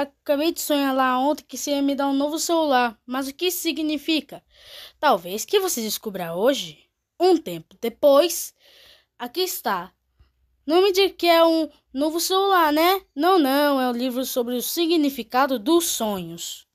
Acabei de sonhar lá ontem que você ia me dar um novo celular, mas o que isso significa? Talvez que você descubra hoje. Um tempo depois, aqui está. Não me diga que é um novo celular, né? Não, não, é um livro sobre o significado dos sonhos.